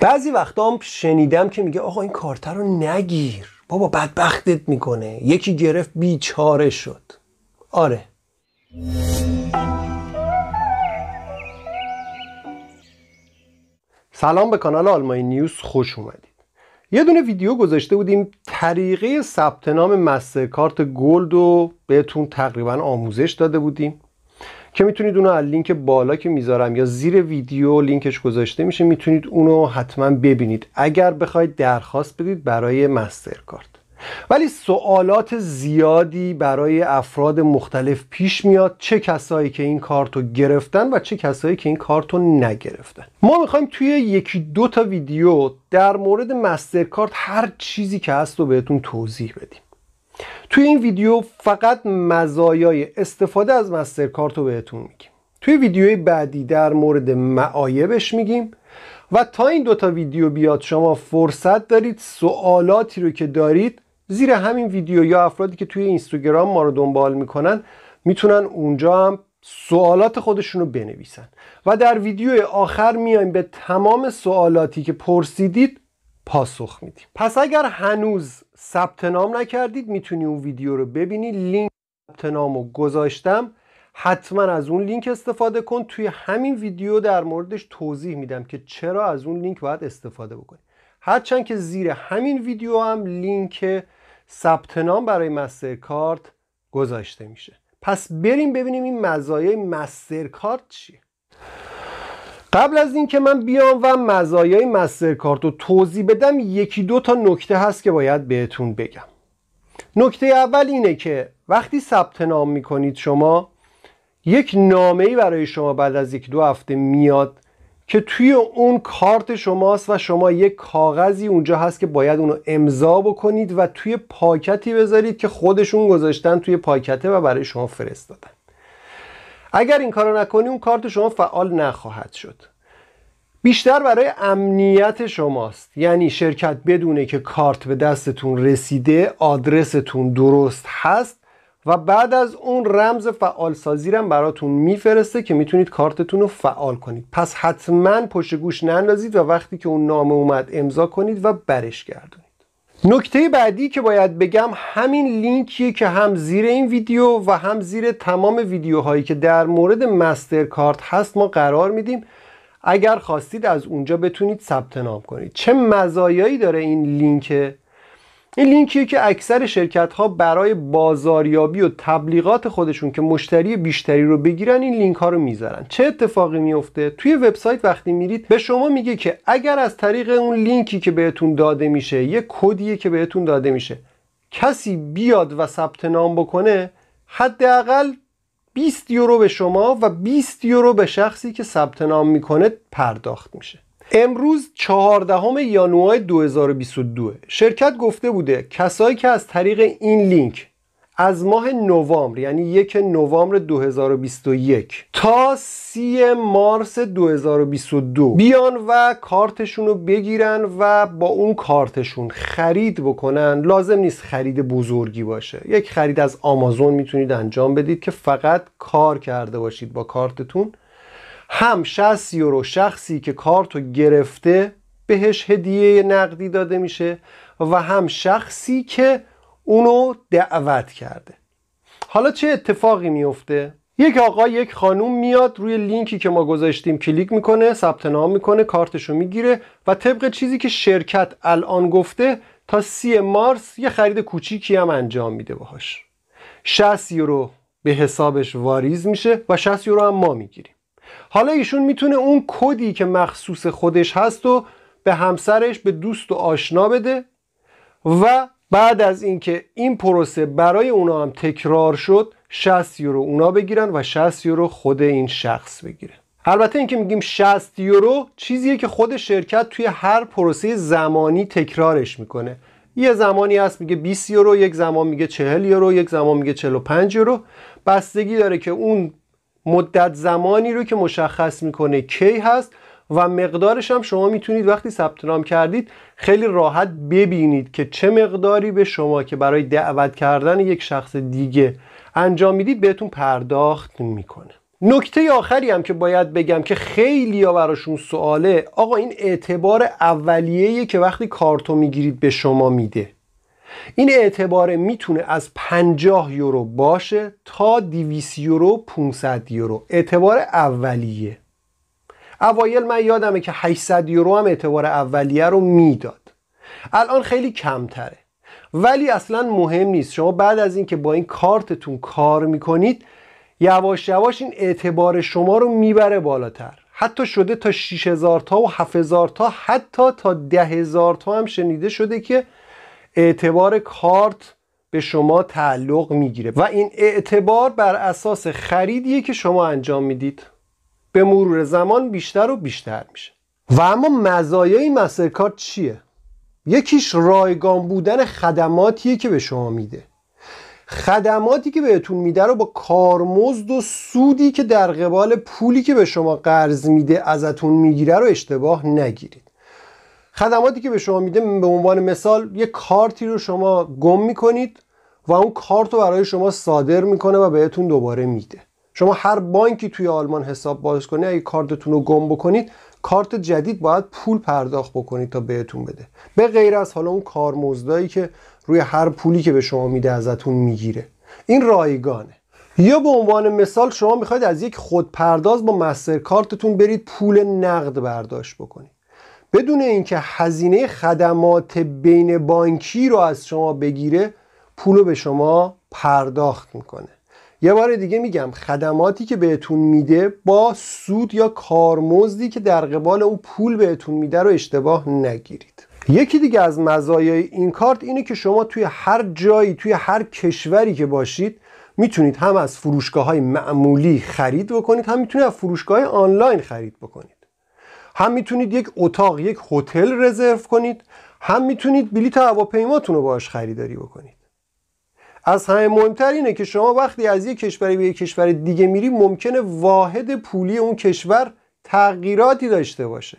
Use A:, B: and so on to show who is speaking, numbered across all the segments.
A: بعضی وقتا هم شنیدم که میگه آقا این کارتر رو نگیر بابا بدبختت میکنه یکی گرفت بیچاره شد آره سلام به کانال آلمانی نیوز خوش اومدید یه دونه ویدیو گذاشته بودیم طریقه ثبت نام مسترکارت گلد رو بهتون تقریبا آموزش داده بودیم که میتونید اونو از لینک بالا که میذارم یا زیر ویدیو لینکش گذاشته میشه میتونید اونو حتما ببینید اگر بخواید درخواست بدید برای کارت ولی سوالات زیادی برای افراد مختلف پیش میاد چه کسایی که این کارت رو گرفتن و چه کسایی که این کارت رو نگرفتن ما میخوایم توی یکی دو تا ویدیو در مورد مسترکارت هر چیزی که هست رو بهتون توضیح بدیم توی این ویدیو فقط مزایای استفاده از مسترکارت رو بهتون میگیم توی ویدیوی بعدی در مورد معایبش میگیم و تا این دوتا ویدیو بیاد شما فرصت دارید سوالاتی رو که دارید زیر همین ویدیو یا افرادی که توی اینستاگرام ما رو دنبال میکنن میتونن اونجا هم سوالات خودشون رو بنویسن و در ویدیو آخر میایم به تمام سوالاتی که پرسیدید پاسخ میدیم پس اگر هنوز ثبت نام نکردید میتونی اون ویدیو رو ببینی لینک ثبت نام رو گذاشتم حتما از اون لینک استفاده کن توی همین ویدیو در موردش توضیح میدم که چرا از اون لینک باید استفاده بکنی هرچند که زیر همین ویدیو هم لینک ثبت نام برای کارت گذاشته میشه پس بریم ببینیم این مزایای کارت چیه قبل از اینکه من بیام و مزایای مسترکارت رو توضیح بدم یکی دو تا نکته هست که باید بهتون بگم نکته اول اینه که وقتی ثبت نام میکنید شما یک نامه ای برای شما بعد از یک دو هفته میاد که توی اون کارت شماست و شما یک کاغذی اونجا هست که باید اونو امضا بکنید و توی پاکتی بذارید که خودشون گذاشتن توی پاکته و برای شما فرستادن اگر این کارو نکنی اون کارت شما فعال نخواهد شد بیشتر برای امنیت شماست یعنی شرکت بدونه که کارت به دستتون رسیده آدرستون درست هست و بعد از اون رمز فعال سازی رم براتون میفرسته که میتونید کارتتون رو فعال کنید پس حتما پشت گوش نندازید و وقتی که اون نامه اومد امضا کنید و برش گردونید نکته بعدی که باید بگم همین لینکیه که هم زیر این ویدیو و هم زیر تمام ویدیوهایی که در مورد مسترکارت هست ما قرار میدیم اگر خواستید از اونجا بتونید ثبت نام کنید چه مزایایی داره این لینک این لینکیه که اکثر شرکت ها برای بازاریابی و تبلیغات خودشون که مشتری بیشتری رو بگیرن این لینک ها رو میذارن چه اتفاقی میفته توی وبسایت وقتی میرید به شما میگه که اگر از طریق اون لینکی که بهتون داده میشه یه کدیه که بهتون داده میشه کسی بیاد و ثبت نام بکنه حداقل 20 یورو به شما و 20 یورو به شخصی که ثبت نام میکنه پرداخت میشه امروز 14 ژانویه 2022 شرکت گفته بوده کسایی که از طریق این لینک از ماه نوامبر یعنی یک نوامبر 2021 تا سی مارس 2022 بیان و کارتشون رو بگیرن و با اون کارتشون خرید بکنن لازم نیست خرید بزرگی باشه یک خرید از آمازون میتونید انجام بدید که فقط کار کرده باشید با کارتتون هم 60 یورو شخصی که کارت رو گرفته بهش هدیه نقدی داده میشه و هم شخصی که اونو دعوت کرده حالا چه اتفاقی میفته یک آقا یک خانوم میاد روی لینکی که ما گذاشتیم کلیک میکنه ثبت نام میکنه کارتشو میگیره و طبق چیزی که شرکت الان گفته تا سی مارس یه خرید کوچیکی هم انجام میده باهاش 60 یورو به حسابش واریز میشه و 60 یورو هم ما میگیریم حالا ایشون میتونه اون کدی که مخصوص خودش هست و به همسرش به دوست و آشنا بده و بعد از اینکه این پروسه برای اونا هم تکرار شد 60 یورو اونا بگیرن و 60 یورو خود این شخص بگیره البته اینکه میگیم 60 یورو چیزیه که خود شرکت توی هر پروسه زمانی تکرارش میکنه یه زمانی هست میگه 20 یورو یک زمان میگه 40 یورو یک زمان میگه 45 یورو بستگی داره که اون مدت زمانی رو که مشخص میکنه کی هست و مقدارش هم شما میتونید وقتی ثبت نام کردید خیلی راحت ببینید که چه مقداری به شما که برای دعوت کردن یک شخص دیگه انجام میدید بهتون پرداخت میکنه نکته آخری هم که باید بگم که خیلی ها براشون سواله آقا این اعتبار اولیه که وقتی کارتو میگیرید به شما میده این اعتباره میتونه از 50 یورو باشه تا 200 یورو 500 یورو اعتبار اولیه اوایل من یادمه که 800 یورو هم اعتبار اولیه رو میداد الان خیلی کمتره ولی اصلا مهم نیست شما بعد از اینکه با این کارتتون کار میکنید یواش یواش این اعتبار شما رو میبره بالاتر حتی شده تا 6000 تا و 7000 تا حتی تا 10000 تا هم شنیده شده که اعتبار کارت به شما تعلق میگیره و این اعتبار بر اساس خریدیه که شما انجام میدید به مرور زمان بیشتر و بیشتر میشه و اما مزایای کارت چیه؟ یکیش رایگان بودن خدماتیه که به شما میده خدماتی که بهتون میده رو با کارمزد و سودی که در قبال پولی که به شما قرض میده ازتون میگیره رو اشتباه نگیرید خدماتی که به شما میده به عنوان مثال یه کارتی رو شما گم میکنید و اون کارت رو برای شما صادر میکنه و بهتون دوباره میده شما هر بانکی توی آلمان حساب باز کنی اگه کارتتون رو گم بکنید کارت جدید باید پول پرداخت بکنید تا بهتون بده به غیر از حالا اون کارمزدایی که روی هر پولی که به شما میده ازتون میگیره این رایگانه یا به عنوان مثال شما میخواید از یک خودپرداز با کارتتون برید پول نقد برداشت بکنید بدون اینکه هزینه خدمات بین بانکی رو از شما بگیره پول رو به شما پرداخت میکنه یه بار دیگه میگم خدماتی که بهتون میده با سود یا کارمزدی که در قبال او پول بهتون میده رو اشتباه نگیرید یکی دیگه از مزایای این کارت اینه که شما توی هر جایی توی هر کشوری که باشید میتونید هم از فروشگاه های معمولی خرید بکنید هم میتونید از فروشگاه آنلاین خرید بکنید هم میتونید یک اتاق یک هتل رزرو کنید هم میتونید بلیت هواپیماتون رو باهاش خریداری بکنید از همه مهمتر اینه که شما وقتی از یک کشوری به یک کشور دیگه میری ممکنه واحد پولی اون کشور تغییراتی داشته باشه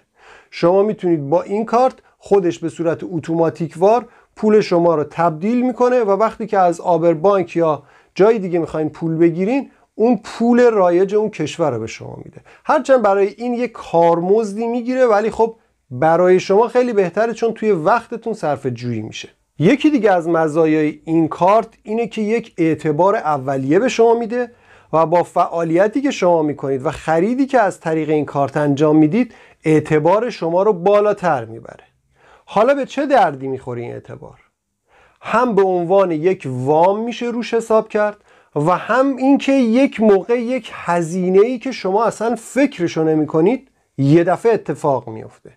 A: شما میتونید با این کارت خودش به صورت وار پول شما رو تبدیل میکنه و وقتی که از آبر بانک یا جای دیگه میخواین پول بگیرین اون پول رایج اون کشور رو به شما میده هرچند برای این یه کارمزدی میگیره ولی خب برای شما خیلی بهتره چون توی وقتتون صرف جویی میشه یکی دیگه از مزایای این کارت اینه که یک اعتبار اولیه به شما میده و با فعالیتی که شما میکنید و خریدی که از طریق این کارت انجام میدید اعتبار شما رو بالاتر میبره حالا به چه دردی میخوره این اعتبار هم به عنوان یک وام میشه روش حساب کرد و هم اینکه یک موقع یک هزینه ای که شما اصلا فکرشو نمی کنید یه دفعه اتفاق میفته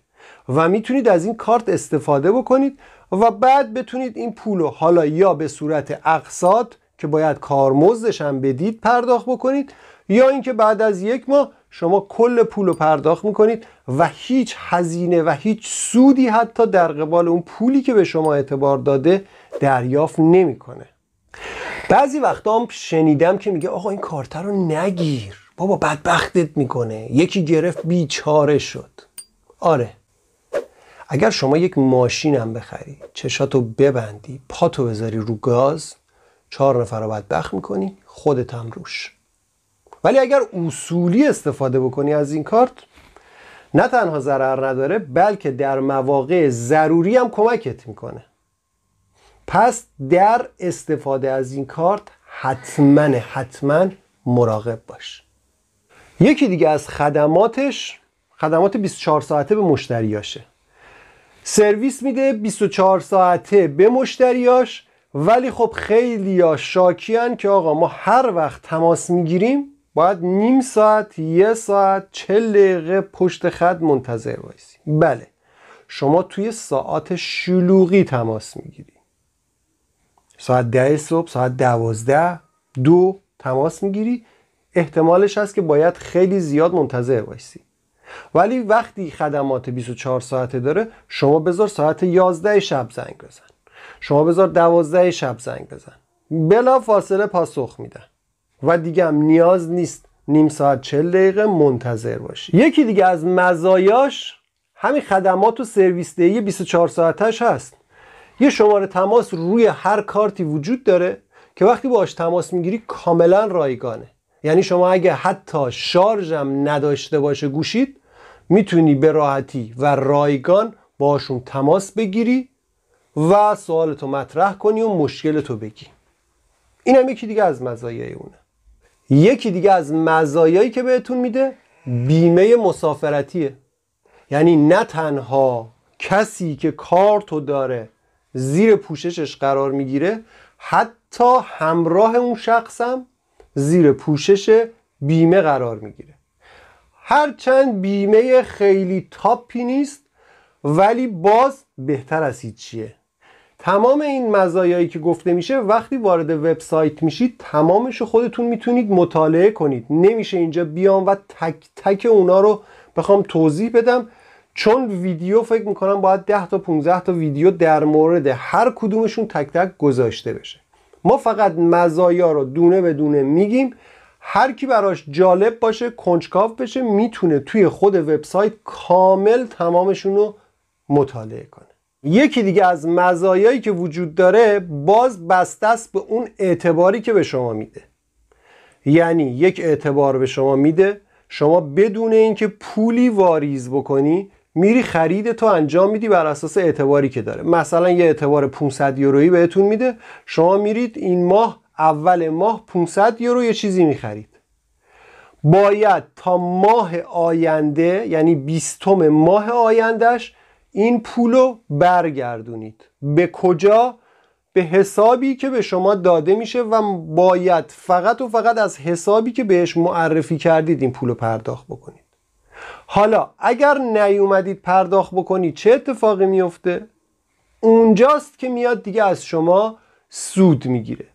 A: و میتونید از این کارت استفاده بکنید و بعد بتونید این پول رو حالا یا به صورت اقساط که باید کارمزدش هم بدید پرداخت بکنید یا اینکه بعد از یک ماه شما کل پول رو پرداخت میکنید و هیچ هزینه و هیچ سودی حتی در قبال اون پولی که به شما اعتبار داده دریافت نمیکنه بعضی وقتا هم شنیدم که میگه آقا این کارت رو نگیر بابا بدبختت میکنه یکی گرفت بیچاره شد آره اگر شما یک ماشین هم بخری چشاتو ببندی پاتو بذاری رو گاز چهار نفر رو بدبخت میکنی خودت هم روش ولی اگر اصولی استفاده بکنی از این کارت نه تنها ضرر نداره بلکه در مواقع ضروری هم کمکت میکنه پس در استفاده از این کارت حتما حتما مراقب باش یکی دیگه از خدماتش خدمات 24 ساعته به مشتریاشه سرویس میده 24 ساعته به مشتریاش ولی خب خیلی ها شاکیان که آقا ما هر وقت تماس میگیریم باید نیم ساعت یه ساعت چه دقیقه پشت خط منتظر باشی. بله شما توی ساعت شلوغی تماس میگیری ساعت ده صبح ساعت دوازده دو تماس میگیری احتمالش هست که باید خیلی زیاد منتظر وایسی ولی وقتی خدمات 24 ساعته داره شما بذار ساعت 11 شب زنگ بزن شما بذار 12 شب زنگ بزن بلا فاصله پاسخ میدن و دیگه هم نیاز نیست نیم ساعت 40 دقیقه منتظر باشی یکی دیگه از مزایاش همین خدمات و سرویس دهی 24 ساعتش هست یه شماره تماس روی هر کارتی وجود داره که وقتی باش تماس میگیری کاملا رایگانه یعنی شما اگه حتی شارژم نداشته باشه گوشید میتونی به راحتی و رایگان باشون تماس بگیری و سوالتو مطرح کنی و مشکلتو بگی این هم یکی دیگه از مزایای اونه یکی دیگه از مزایایی که بهتون میده بیمه مسافرتیه یعنی نه تنها کسی که کارتو داره زیر پوششش قرار میگیره حتی همراه اون شخصم زیر پوشش بیمه قرار میگیره هرچند بیمه خیلی تاپی نیست ولی باز بهتر از هیچیه تمام این مزایایی که گفته میشه وقتی وارد وبسایت میشید تمامش رو خودتون میتونید مطالعه کنید نمیشه اینجا بیام و تک تک اونا رو بخوام توضیح بدم چون ویدیو فکر میکنم باید 10 تا 15 تا ویدیو در مورد هر کدومشون تک تک گذاشته بشه ما فقط مزایا رو دونه به دونه میگیم هر کی براش جالب باشه کنجکاو بشه میتونه توی خود وبسایت کامل تمامشون رو مطالعه کنه یکی دیگه از مزایایی که وجود داره باز بسته است به اون اعتباری که به شما میده یعنی یک اعتبار به شما میده شما بدون اینکه پولی واریز بکنی میری خرید تو انجام میدی بر اساس اعتباری که داره مثلا یه اعتبار 500 یورویی بهتون میده شما میرید این ماه اول ماه 500 یورو یه چیزی میخرید باید تا ماه آینده یعنی بیستم ماه آیندهش این پولو برگردونید به کجا؟ به حسابی که به شما داده میشه و باید فقط و فقط از حسابی که بهش معرفی کردید این پولو پرداخت بکنید حالا اگر نیومدید پرداخت بکنید چه اتفاقی میفته؟ اونجاست که میاد دیگه از شما سود میگیره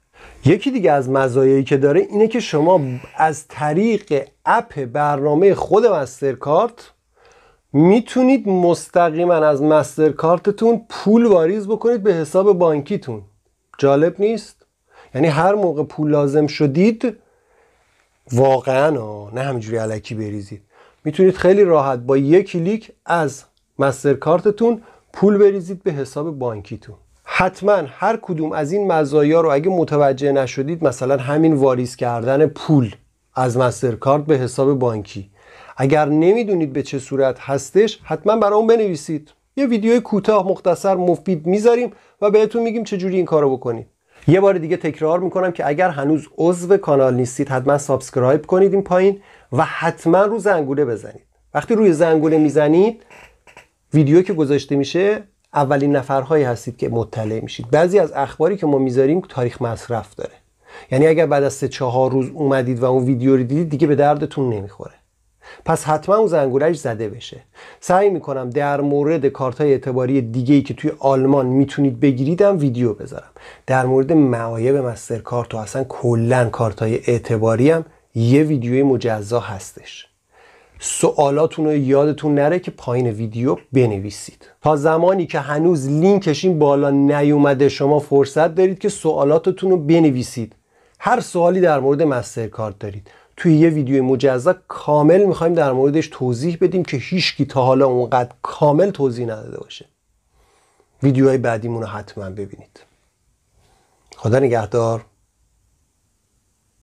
A: یکی دیگه از مزایایی که داره اینه که شما از طریق اپ برنامه خود مسترکارت میتونید مستقیما از مسترکارتتون پول واریز بکنید به حساب بانکیتون جالب نیست یعنی هر موقع پول لازم شدید واقعا نه همینجوری علکی بریزید میتونید خیلی راحت با یک کلیک از مسترکارتتون پول بریزید به حساب بانکیتون حتما هر کدوم از این مزایا رو اگه متوجه نشدید مثلا همین واریز کردن پول از مسترکارد به حساب بانکی اگر نمیدونید به چه صورت هستش حتما برای بنویسید یه ویدیوی کوتاه مختصر مفید میذاریم و بهتون میگیم چجوری این کارو بکنید یه بار دیگه تکرار میکنم که اگر هنوز عضو کانال نیستید حتما سابسکرایب کنید این پایین و حتما رو زنگوله بزنید وقتی روی زنگوله میزنید ویدیو که گذاشته میشه اولین نفرهایی هستید که مطلع میشید بعضی از اخباری که ما میذاریم تاریخ مصرف داره یعنی اگر بعد از سه چهار روز اومدید و اون ویدیو رو دیدید دیگه به دردتون نمیخوره پس حتما اون زنگولش زده بشه سعی میکنم در مورد کارت های اعتباری دیگه ای که توی آلمان میتونید بگیریدم ویدیو بذارم در مورد معایب مسترکارت و اصلا کلا کارت های اعتباری هم یه ویدیوی مجزا هستش سوالاتون رو یادتون نره که پایین ویدیو بنویسید تا زمانی که هنوز لینکش این بالا نیومده شما فرصت دارید که سوالاتتون رو بنویسید هر سوالی در مورد مسترکارد دارید توی یه ویدیو مجزا کامل میخوایم در موردش توضیح بدیم که هیچکی تا حالا اونقدر کامل توضیح نداده باشه ویدیوهای بعدیمون رو حتما ببینید خدا نگهدار